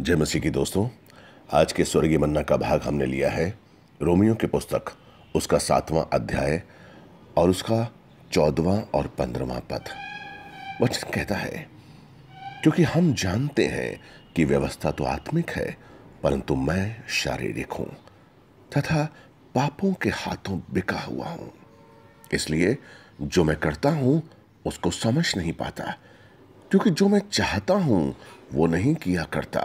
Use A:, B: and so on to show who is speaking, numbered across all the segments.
A: जय मसीह की दोस्तों आज के स्वर्गीय मन्ना का भाग हमने लिया है रोमियो के पुस्तक उसका सातवां अध्याय और उसका चौदवा और पंद्रवा पद वचन कहता है क्योंकि हम जानते हैं कि व्यवस्था तो आत्मिक है परंतु मैं शारीरिक हूं तथा पापों के हाथों बिका हुआ हूं इसलिए जो मैं करता हूं उसको समझ नहीं पाता क्योंकि जो मैं चाहता हूं वो नहीं किया करता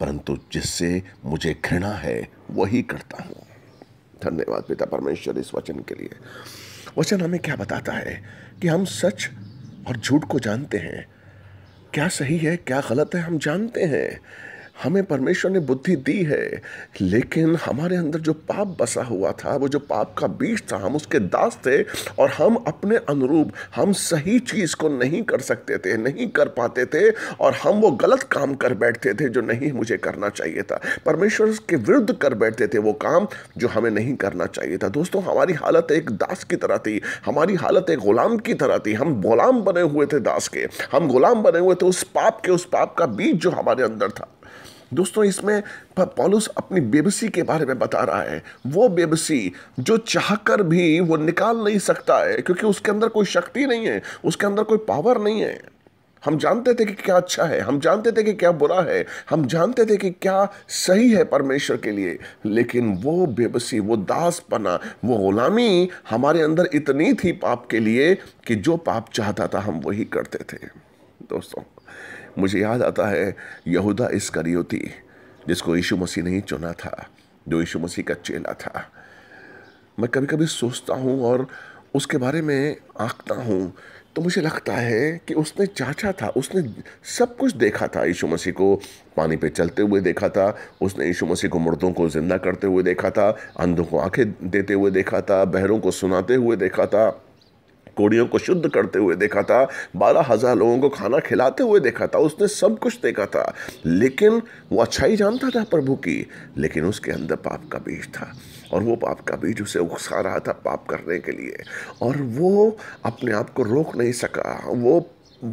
A: परंतु जिससे मुझे घृणा है वही करता हूं धन्यवाद पिता परमेश्वर इस वचन के लिए वचन हमें क्या बताता है कि हम सच और झूठ को जानते हैं क्या सही है क्या गलत है हम जानते हैं हमें परमेश्वर ने बुद्धि दी है लेकिन हमारे अंदर जो पाप बसा हुआ था वो जो पाप का बीज था हम उसके दास थे और हम अपने अनुरूप हम सही चीज़ को नहीं कर सकते थे नहीं कर पाते थे और हम वो गलत काम कर बैठते थे जो नहीं मुझे करना चाहिए था परमेश्वर के विरुद्ध कर बैठते थे वो काम जो हमें नहीं करना चाहिए था दोस्तों हमारी हालत एक दास की तरह थी हमारी हालत एक गुलाम की तरह थी हम गुलाम बने हुए थे दास के हम गुलाम बने हुए थे उस पाप के उस पाप का बीज जो हमारे अंदर था दोस्तों इसमें पॉलुस अपनी बेबसी के बारे में बता रहा है वो बेबसी जो चाहकर भी वो निकाल नहीं सकता है क्योंकि उसके अंदर कोई शक्ति नहीं है उसके अंदर कोई पावर नहीं है हम जानते थे कि क्या अच्छा है हम जानते थे कि क्या बुरा है हम जानते थे कि क्या सही है परमेश्वर के लिए लेकिन वो बेबसी वो दास पना वो गुलामी हमारे अंदर इतनी थी पाप के लिए कि जो पाप चाहता था हम वही करते थे दोस्तों मुझे याद आता है यहूदा इस करियोती जिसको यीशु मसीह ने ही चुना था जो यीशु मसीह का चेला था मैं कभी कभी सोचता हूँ और उसके बारे में आँखता हूँ तो मुझे लगता है कि उसने चाचा था उसने सब कुछ देखा था यीशु मसीह को पानी पे चलते हुए देखा था उसने यीशु मसीह को मुर्दों को ज़िंदा करते हुए देखा था अंधों को आंखें देते हुए देखा था बहरों को सुनाते हुए देखा था कोड़ियों को शुद्ध करते हुए देखा था बारह हज़ार लोगों को खाना खिलाते हुए देखा था उसने सब कुछ देखा था लेकिन वो अच्छाई जानता था प्रभु की लेकिन उसके अंदर पाप का बीज था और वो पाप का बीज उसे उकसा रहा था पाप करने के लिए और वो अपने आप को रोक नहीं सका वो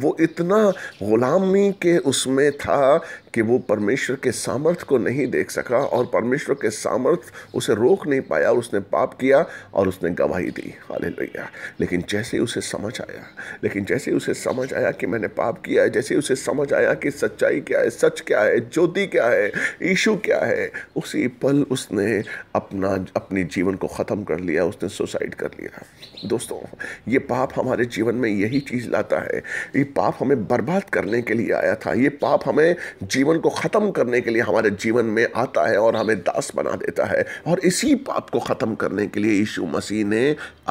A: वो इतना ग़ुलामी के उसमें था कि वो परमेश्वर के सामर्थ्य को नहीं देख सका और परमेश्वर के सामर्थ्य उसे रोक नहीं पाया उसने पाप किया और उसने गवाही दी हाल लेकिन जैसे उसे समझ आया लेकिन जैसे ही उसे समझ आया कि मैंने पाप किया है जैसे उसे समझ आया कि सच्चाई क्या है सच क्या है ज्योति क्या है ईशु क्या है उसी पल उसने अपना अपने जीवन को ख़त्म कर लिया उसने सुसाइड कर लिया दोस्तों ये पाप हमारे जीवन में यही चीज़ लाता है ये पाप हमें बर्बाद करने के लिए आया था ये पाप हमें जीवन को ख़त्म करने के लिए हमारे जीवन में आता है और हमें दास बना देता है और इसी पाप को ख़त्म करने के लिए यीशु मसीह ने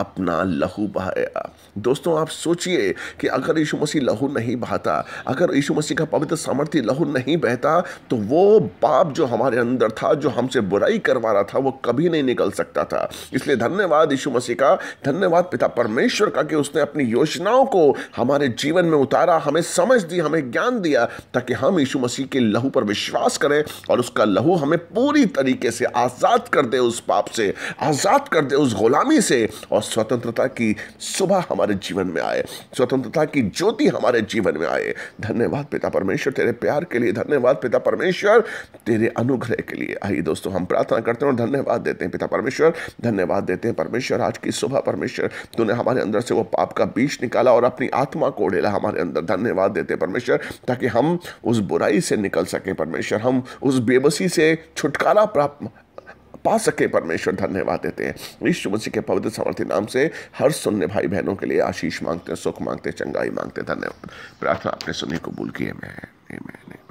A: अपना लहू बहाया दोस्तों आप सोचिए कि अगर यीशु मसीह लहू नहीं बहाता अगर यीशु मसीह का पवित्र सामर्थ्य लहू नहीं बहता तो वो पाप जो हमारे अंदर था जो हमसे बुराई करवा रहा था वो कभी नहीं निकल सकता था इसलिए धन्यवाद यीशु मसीह का धन्यवाद पिता परमेश्वर का कि उसने अपनी योजनाओं को हमारे जीवन में उतारा हमें समझ दी हमें ज्ञान दिया ताकि हम यीशु मसीह के लहू पर विश्वास करें और उसका लहू हमें पूरी तरीके से आज़ाद कर दे उस पाप से आज़ाद कर दे उस गुलामी से और स्वतंत्रता की सुबह हमारे जीवन में आए स्वतंत्रता की ज्योति हमारे जीवन में आए धन्यवाद पिता परमेश्वर तेरे प्यार के लिए धन्यवाद पिता परमेश्वर तेरे अनुग्रह के लिए आइए दोस्तों हम प्रार्थना करते हैं और धन्यवाद देते हैं पिता परमेश्वर धन्यवाद देते हैं परमेश्वर आज की सुबह परमेश्वर तूने हमारे अंदर से वो पाप का बीज निकाला और अपनी आत्मा को उड़ेला हमारे अंदर धन्यवाद देते हैं परमेश्वर ताकि हम उस बुराई से निकल सके परमेश्वर हम उस बेबसी से छुटकारा प्राप्त पा सके परमेश्वर धन्यवाद देते हैं विश्व मसीह के पवित्र समर्थी नाम से हर सुनने भाई बहनों के लिए आशीष मांगते हैं सुख मांगते हैं चंगाई मांगते हैं धन्यवाद प्रार्थना आपने को कबूल किए मैं